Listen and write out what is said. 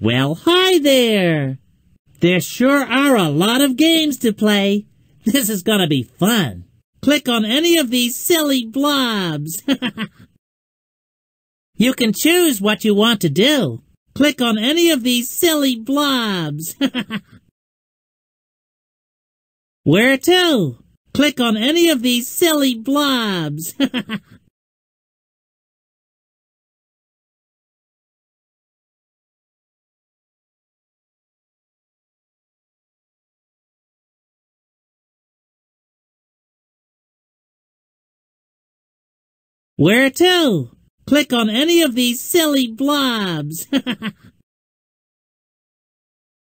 Well, hi there! There sure are a lot of games to play. This is gonna be fun. Click on any of these silly blobs. you can choose what you want to do. Click on any of these silly blobs. Where to? Click on any of these silly blobs. Where to? Click on any of these silly blobs.